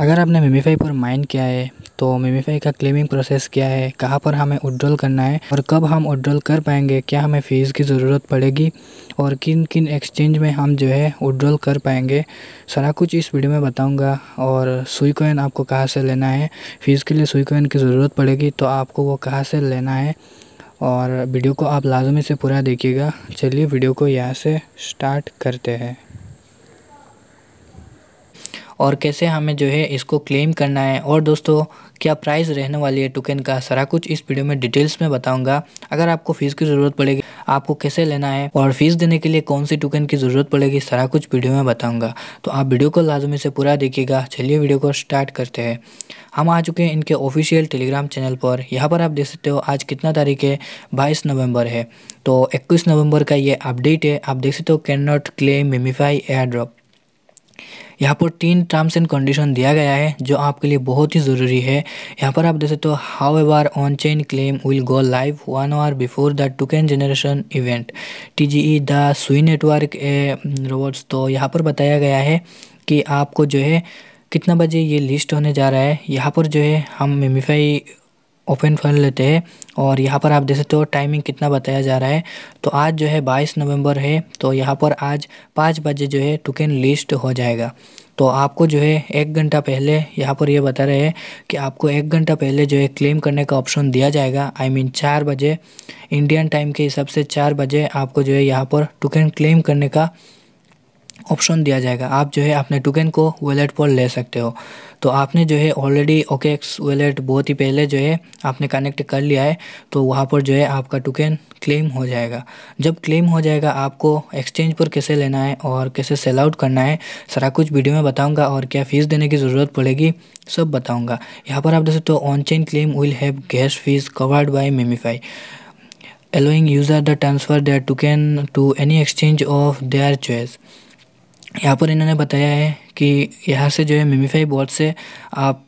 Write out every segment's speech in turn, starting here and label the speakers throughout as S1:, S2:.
S1: अगर आपने मेमीफाई पर माइन किया है तो मेमीफाई का क्लेमिंग प्रोसेस क्या है कहाँ पर हमें उड्रॉल करना है और कब हम उड्रॉल कर पाएंगे क्या हमें फ़ीस की ज़रूरत पड़ेगी और किन किन एक्सचेंज में हम जो है उड्रॉल कर पाएंगे सारा कुछ इस वीडियो में बताऊंगा और सुई कोइन आपको कहाँ से लेना है फ़ीस के लिए सुई कोइन की ज़रूरत पड़ेगी तो आपको वो कहाँ से लेना है और वीडियो को आप लाजमी से पूरा देखिएगा चलिए वीडियो को यहाँ से स्टार्ट करते हैं और कैसे हमें जो है इसको क्लेम करना है और दोस्तों क्या प्राइस रहने वाली है टोकन का सारा कुछ इस वीडियो में डिटेल्स में बताऊंगा अगर आपको फीस की ज़रूरत पड़ेगी आपको कैसे लेना है और फीस देने के लिए कौन सी टोकन की ज़रूरत पड़ेगी सारा कुछ वीडियो में बताऊंगा तो आप वीडियो को लाजमी से पूरा देखिएगा चलिए वीडियो को स्टार्ट करते हैं हम आ चुके हैं इनके ऑफिशियल टेलीग्राम चैनल पर यहाँ पर आप देख सकते हो आज कितना तारीख है बाईस नवम्बर है तो इक्कीस नवम्बर का ये अपडेट है आप देख सकते हो can not claim MemeFi air drop यहाँ पर तीन टर्म्स एंड कंडीशन दिया गया है जो आपके लिए बहुत ही ज़रूरी है यहाँ पर आप देख सकते हो however on chain claim will go live one hour before the token generation event T G E the Sui network robots तो यहाँ पर बताया गया है कि आपको जो है कितना बजे ये लिस्ट होने जा रहा है यहाँ पर जो है हम मेमीफाई ओपन फन लेते हैं और यहाँ पर आप देख सकते हो टाइमिंग कितना बताया जा रहा है तो आज जो है बाईस नवंबर है तो यहाँ पर आज पाँच बजे जो है टोकन लिस्ट हो जाएगा तो आपको जो है एक घंटा पहले यहाँ पर ये बता रहे हैं कि आपको एक घंटा पहले जो है क्लेम करने का ऑप्शन दिया जाएगा आई I मीन mean, चार बजे इंडियन टाइम के हिसाब से चार बजे आपको जो है यहाँ पर टोकन क्लेम करने का ऑप्शन दिया जाएगा आप जो है अपने टोकन को वॉलेट पर ले सकते हो तो आपने जो है ऑलरेडी एक्स वॉलेट बहुत ही पहले जो है आपने कनेक्ट कर लिया है तो वहाँ पर जो है आपका टोकन क्लेम हो जाएगा जब क्लेम हो जाएगा आपको एक्सचेंज पर कैसे लेना है और कैसे सेल आउट करना है सारा कुछ वीडियो में बताऊँगा और क्या फ़ीस देने की ज़रूरत पड़ेगी सब बताऊँगा यहाँ पर आप देख सकते हो on chain claim will have gas fees covered by MemeFi allowing user the transfer their token to any exchange of their choice यहाँ पर इन्होंने बताया है कि यहाँ से जो है मिमीफाई बॉड से आप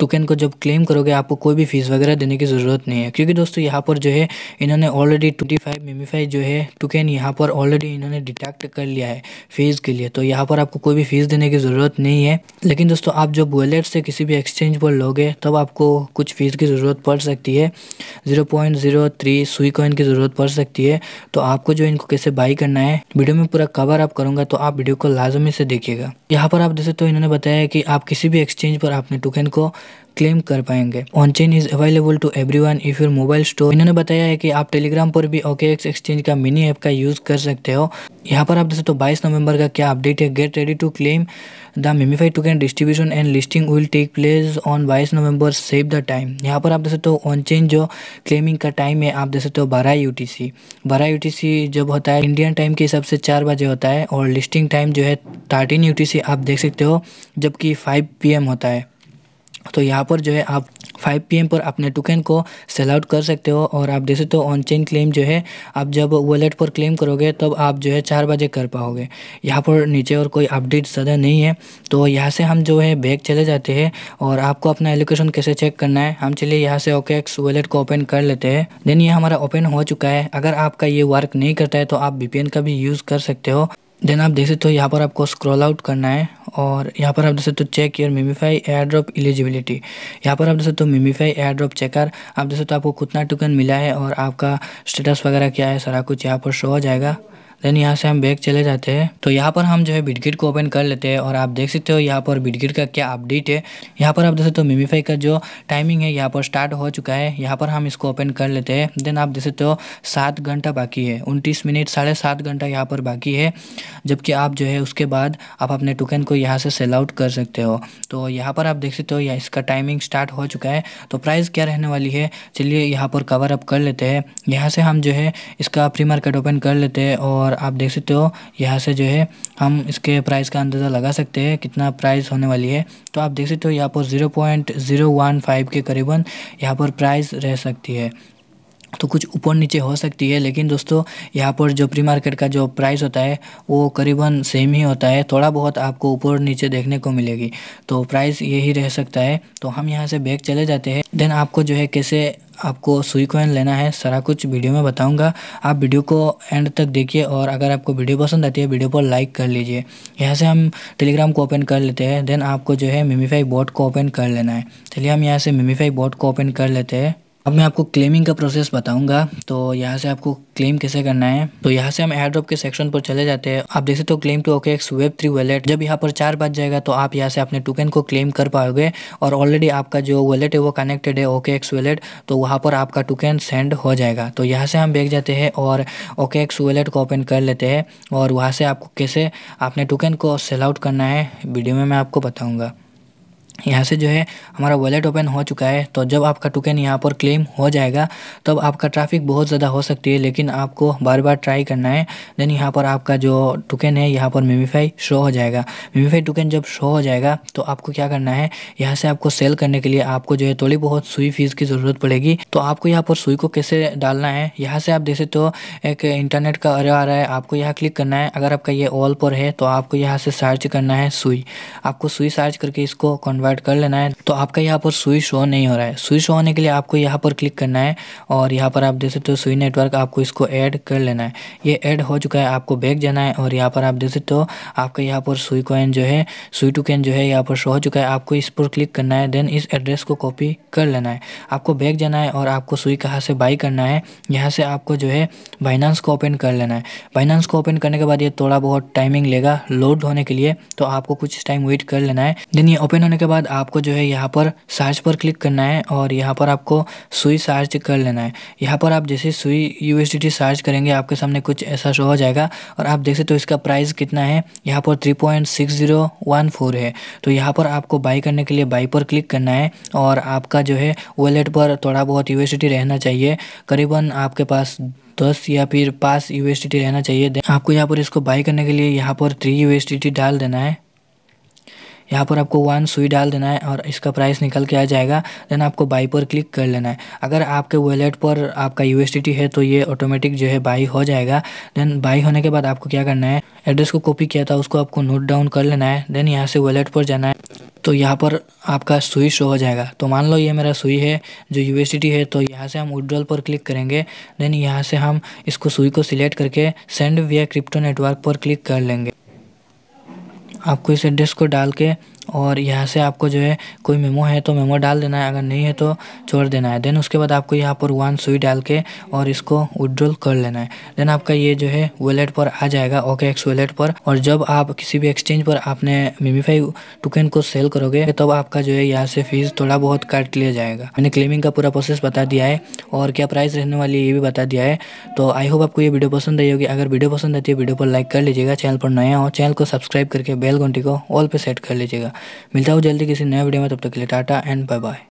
S1: टोकन को जब क्लेम करोगे आपको कोई भी फीस वगैरह देने की ज़रूरत नहीं है क्योंकि दोस्तों यहाँ पर जो है इन्होंने ऑलरेडी ट्वेंटी फाइव मेमीफाई जो है टोकन यहाँ पर ऑलरेडी इन्होंने डिटेक्ट कर लिया है फीस के लिए तो यहाँ पर आपको कोई भी फीस देने की ज़रूरत नहीं है लेकिन दोस्तों आप जब वॉलेट से किसी भी एक्सचेंज पर लोगे तब आपको कुछ फ़ीस की ज़रूरत पड़ सकती है zero point zero three Sui coin की ज़रूरत पड़ सकती है तो आपको जो इनको कैसे बाई करना है वीडियो में पूरा कवर आप करूँगा तो आप वीडियो को लाजमी से देखिएगा यहाँ पर आप जैसे तो इन्होंने बताया कि आप किसी भी एक्सचेंज पर अपने टोकन को क्लेम कर पाएंगे on chain is available to every one if your mobile store इन्होंने बताया है कि आप टेलीग्राम पर भी ओके एक्स एक्सचेंज का मिनी ऐप का यूज़ कर सकते हो यहाँ पर आप देख सकते हो तो बाईस नवंबर का क्या अपडेट है get ready to claim the MemeFi token distribution and listing will take place on बाईस नवंबर सेव द टाइम यहाँ पर आप देख सकते हो ऑन चेन जो क्लेमिंग का टाइम है आप देख सकते हो तो बारह यू टी सी बारह यू टी सी जब होता है इंडियन टाइम के हिसाब से चार बजे होता है और लिस्टिंग टाइम जो है थर्टीन यू टी सी आप देख सकते हो जबकि फाइव पी एम होता है तो यहाँ पर जो है आप 5 पीएम पर अपने टोकन को सेल आउट कर सकते हो और आप देख सकते हो ऑन चेन क्लेम जो है आप जब वॉलेट पर क्लेम करोगे तब आप जो है चार बजे कर पाओगे यहाँ पर नीचे और कोई अपडेट सदा नहीं है तो यहाँ से हम जो है बैग चले जाते हैं और आपको अपना एलोकेशन कैसे चेक करना है हम चलिए यहाँ से ओके एक्स वॉलेट को ओपन कर लेते हैं देन ये हमारा ओपन हो चुका है अगर आपका ये वर्क नहीं करता है तो आप बी का भी यूज़ कर सकते हो देन आप देख सकते हो यहाँ पर आपको स्क्रॉल आउट करना है और यहाँ पर आप देख सकते हो check your MemeFi air drop eligibility यहाँ पर आप देख सकते हो मिमीफाई एयर ड्रॉप चेकर आप देख सकते हो आपको कितना टोकन मिला है और आपका स्टेटस वगैरह क्या है सारा कुछ यहाँ पर शो हो जाएगा देन यहाँ से हम बैग चले जाते हैं तो यहाँ पर हम जो है बिटगिट को ओपन कर लेते हैं और आप देख सकते हो यहाँ पर बिटगिट का क्या अपडेट है यहाँ पर आप देख सकते हो मिमीफाई का जो टाइमिंग है यहाँ पर स्टार्ट हो चुका है यहाँ पर हम इसको ओपन कर लेते हैं देन आप देख सकते हो सात घंटा बाकी है उनतीस मिनट साढ़े सात घंटा यहाँ पर बाकी है जबकि आप जो है उसके बाद आप अपने टोकन को यहाँ से सेल आउट कर सकते हो तो यहाँ पर आप देख सकते हो या इसका टाइमिंग स्टार्ट हो चुका है तो प्राइस क्या रहने वाली है चलिए यहाँ पर कवर अप कर लेते हैं यहाँ से हम जो है इसका प्री मार्केट ओपन कर लेते हैं और और आप देख सकते हो यहाँ से जो है हम इसके प्राइस का अंदाज़ा लगा सकते हैं कितना प्राइस होने वाली है तो आप देख सकते हो यहाँ पर zero point zero one five के करीबन यहाँ पर प्राइस रह सकती है तो कुछ ऊपर नीचे हो सकती है लेकिन दोस्तों यहाँ पर जो प्री मार्केट का जो प्राइस होता है वो करीबन सेम ही होता है थोड़ा बहुत आपको ऊपर नीचे देखने को मिलेगी तो प्राइस यही रह सकता है तो हम यहाँ से बैग चले जाते हैं देन आपको जो है कैसे आपको सुई कॉइन लेना है सारा कुछ वीडियो में बताऊंगा आप वीडियो को एंड तक देखिए और अगर आपको वीडियो पसंद आती है वीडियो को लाइक कर लीजिए यहाँ से हम टेलीग्राम को ओपन कर लेते हैं देन आपको जो है मिमीफाई बॉट को ओपन कर लेना है चलिए हम यहाँ से मिमीफाई बॉट को ओपन कर लेते हैं अब मैं आपको क्लेमिंग का प्रोसेस बताऊंगा तो यहाँ से आपको क्लेम कैसे करना है तो यहाँ से हम एयरड्रॉप के सेक्शन पर चले जाते हैं आप देख सकते हो claim to OKX web three wallet जब यहाँ पर चार बज जाएगा तो आप यहाँ से अपने टोकन को क्लेम कर पाओगे और ऑलरेडी आपका जो वॉलेट है वो कनेक्टेड है ओके एक्स वॉलेट तो वहाँ पर आपका टोकन सेंड हो जाएगा तो यहाँ से हम बैग जाते हैं और ओके एक्स वॉलेट को ओपन कर लेते हैं और वहाँ से आपको कैसे अपने टोकन को सेल आउट करना है वीडियो में मैं आपको बताऊँगा यहाँ से जो है हमारा वॉलेट ओपन हो चुका है तो जब आपका टोकन यहाँ पर क्लेम हो जाएगा तब आपका ट्रैफिक बहुत ज़्यादा हो सकती है लेकिन आपको बार बार ट्राई करना है देन यहाँ पर आपका जो टोकन है यहाँ पर मेमीफाई शो हो जाएगा मेमीफाई टोकन जब शो हो जाएगा तो आपको क्या करना है यहाँ से आपको सेल करने के लिए आपको जो है थोड़ी बहुत सुई फीस की ज़रूरत पड़ेगी तो आपको यहाँ पर सुई को कैसे डालना है यहाँ से आप देखे तो एक इंटरनेट का अरे आ रहा है आपको यहाँ क्लिक करना है अगर आपका ये ऑल पर है तो आपको यहाँ से सर्च करना है सुई आपको सुई सर्च करके इसको कन्वर्ट कन्वर्ट कर लेना है तो आपका यहाँ पर स्विच शो नहीं हो रहा है स्विच शो होने के लिए आपको यहाँ पर क्लिक करना है और यहाँ पर आप देख सकते हो स्विच नेटवर्क आपको इसको ऐड कर लेना है ये ऐड हो चुका है आपको बैग जाना है और यहाँ पर आप देख सकते हो आपका यहाँ पर स्विच कॉइन जो है स्विच टू जो है यहाँ पर शो हो चुका है आपको इस पर क्लिक करना है देन इस एड्रेस को कॉपी कर लेना है आपको बैग जाना है और आपको स्विच कहाँ से बाई करना है यहाँ से आपको जो है बाइनांस को ओपन कर लेना है बाइनांस को ओपन करने के बाद ये थोड़ा बहुत टाइमिंग लेगा लोड होने के लिए तो आपको कुछ टाइम वेट कर लेना है देन ये ओपन होने के बाद बाद आपको जो है यहाँ पर सर्च पर क्लिक करना है और यहाँ पर आपको सुई सर्च कर लेना है यहाँ पर आप जैसे सुई यू सर्च करेंगे आपके सामने कुछ ऐसा शो हो जाएगा और आप देख सकते हो तो इसका प्राइस कितना है यहाँ पर three point six zero one four है तो यहाँ पर आपको बाई करने के लिए बाई पर क्लिक करना है और आपका जो है वॉलेट पर थोड़ा बहुत यू रहना चाहिए करीबन आपके पास दस या फिर पाँच यू रहना चाहिए आपको यहाँ पर इसको बाई करने के लिए यहाँ पर थ्री यू डाल देना है यहाँ पर आपको वन सुई डाल देना है और इसका प्राइस निकल के आ जाएगा देन आपको बाई पर क्लिक कर लेना है अगर आपके वॉलेट पर आपका यू है तो ये ऑटोमेटिक जो है बाई हो जाएगा देन बाई होने के बाद आपको क्या करना है एड्रेस को कॉपी किया था उसको आपको नोट डाउन कर लेना है देन यहाँ से वॉलेट पर जाना है तो यहाँ पर आपका सुई शो हो जाएगा तो मान लो ये मेरा सुई है जो यू है तो यहाँ से हम विड्रॉल पर क्लिक करेंगे देन यहाँ से हम इसको सुई को सिलेक्ट करके सेंड विया क्रिप्टो नेटवर्क पर क्लिक कर लेंगे आपको इस एड्रेस को डाल के और यहाँ से आपको जो है कोई मेमो है तो मेमो डाल देना है अगर नहीं है तो छोड़ देना है देन उसके बाद आपको यहाँ पर वन सुई डाल के और इसको विड्रॉल कर लेना है देन आपका ये जो है वॉलेट पर आ जाएगा ओके एक्स वॉलेट पर और जब आप किसी भी एक्सचेंज पर आपने मिमीफाई टोकन को सेल करोगे तब आपका जो है यहाँ से फीस थोड़ा बहुत काट लिया जाएगा मैंने क्लेमिंग का पूरा प्रोसेस बता दिया है और क्या प्राइस रहने वाली है ये भी बता दिया है तो आई होप आपको ये वीडियो पसंद आई होगी अगर वीडियो पसंद आती है वीडियो पर लाइक कर लीजिएगा चैनल पर नया हो चैनल को सब्सक्राइब करके बेल घंटी को ऑल पे सेट कर लीजिएगा मिलता हूँ जल्दी किसी नए वीडियो में तब तक के लिए टाटा एंड बाय बाय